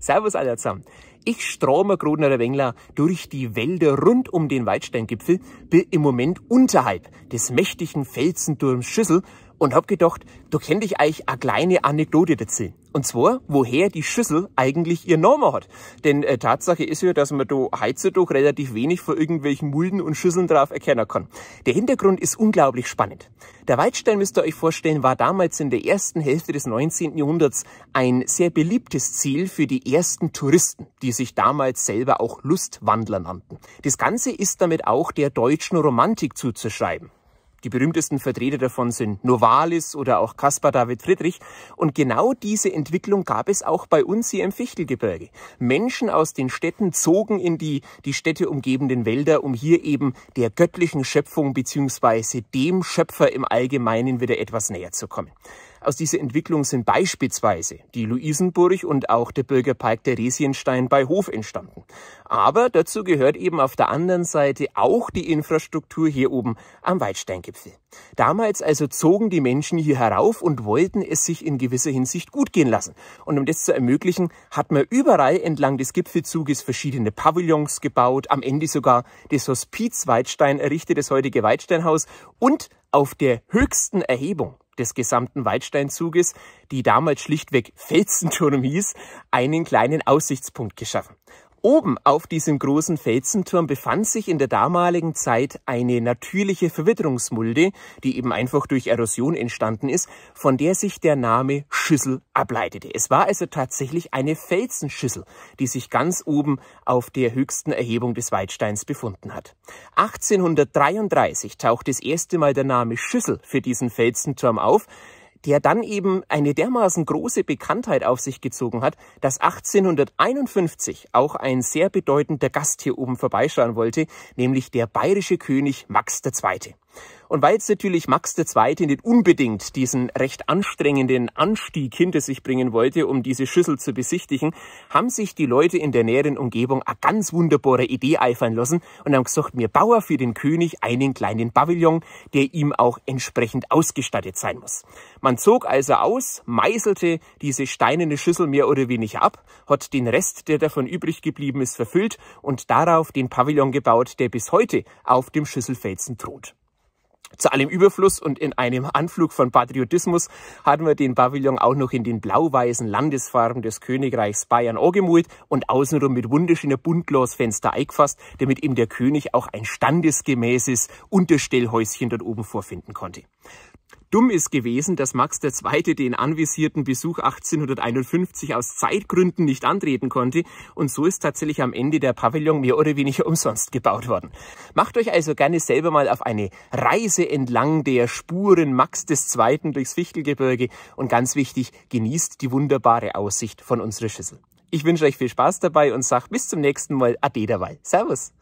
Servus alle zusammen. Ich strome Grodnerer Wengler durch die Wälder rund um den Waldsteingipfel, bin im Moment unterhalb des mächtigen Felsenturms Schüssel und hab gedacht, da könnte ich euch eine kleine Anekdote erzählen. Und zwar, woher die Schüssel eigentlich ihr Name hat. Denn äh, Tatsache ist ja, dass man da heutzutage relativ wenig von irgendwelchen Mulden und Schüsseln drauf erkennen kann. Der Hintergrund ist unglaublich spannend. Der Weitstein, müsst ihr euch vorstellen, war damals in der ersten Hälfte des 19. Jahrhunderts ein sehr beliebtes Ziel für die ersten Touristen, die sich damals selber auch Lustwandler nannten. Das Ganze ist damit auch der deutschen Romantik zuzuschreiben. Die berühmtesten Vertreter davon sind Novalis oder auch Caspar David Friedrich. Und genau diese Entwicklung gab es auch bei uns hier im Fichtelgebirge. Menschen aus den Städten zogen in die die Städte umgebenden Wälder, um hier eben der göttlichen Schöpfung beziehungsweise dem Schöpfer im Allgemeinen wieder etwas näher zu kommen. Aus dieser Entwicklung sind beispielsweise die Luisenburg und auch der Bürgerpark Theresienstein bei Hof entstanden. Aber dazu gehört eben auf der anderen Seite auch die Infrastruktur hier oben am Weidsteingipfel. Damals also zogen die Menschen hier herauf und wollten es sich in gewisser Hinsicht gut gehen lassen. Und um das zu ermöglichen, hat man überall entlang des Gipfelzuges verschiedene Pavillons gebaut, am Ende sogar das Hospiz Weidstein errichtet, das heutige Weidsteinhaus und auf der höchsten Erhebung des gesamten Waldsteinzuges, die damals schlichtweg Felsenturm hieß, einen kleinen Aussichtspunkt geschaffen. Oben auf diesem großen Felsenturm befand sich in der damaligen Zeit eine natürliche Verwitterungsmulde, die eben einfach durch Erosion entstanden ist, von der sich der Name Schüssel ableitete. Es war also tatsächlich eine Felsenschüssel, die sich ganz oben auf der höchsten Erhebung des Waldsteins befunden hat. 1833 taucht das erste Mal der Name Schüssel für diesen Felsenturm auf der dann eben eine dermaßen große Bekanntheit auf sich gezogen hat, dass 1851 auch ein sehr bedeutender Gast hier oben vorbeischauen wollte, nämlich der bayerische König Max II. Und weil es natürlich Max II. nicht unbedingt diesen recht anstrengenden Anstieg hinter sich bringen wollte, um diese Schüssel zu besichtigen, haben sich die Leute in der näheren Umgebung eine ganz wunderbare Idee eifern lassen und haben gesagt, mir Bauer für den König einen kleinen Pavillon, der ihm auch entsprechend ausgestattet sein muss. Man zog also aus, meißelte diese steinerne Schüssel mehr oder weniger ab, hat den Rest, der davon übrig geblieben ist, verfüllt und darauf den Pavillon gebaut, der bis heute auf dem Schüsselfelsen thront. Zu allem Überfluss und in einem Anflug von Patriotismus hatten wir den Pavillon auch noch in den blau-weißen Landesfarben des Königreichs Bayern angemalt und außenrum mit wunderschöner Buntglasfenster eingefasst, damit ihm der König auch ein standesgemäßes Unterstellhäuschen dort oben vorfinden konnte. Dumm ist gewesen, dass Max II. den anvisierten Besuch 1851 aus Zeitgründen nicht antreten konnte und so ist tatsächlich am Ende der Pavillon mehr oder weniger umsonst gebaut worden. Macht euch also gerne selber mal auf eine Reise entlang der Spuren Max II. durchs Fichtelgebirge und ganz wichtig, genießt die wunderbare Aussicht von unserer Schüssel. Ich wünsche euch viel Spaß dabei und sag bis zum nächsten Mal Ade derweil. Servus!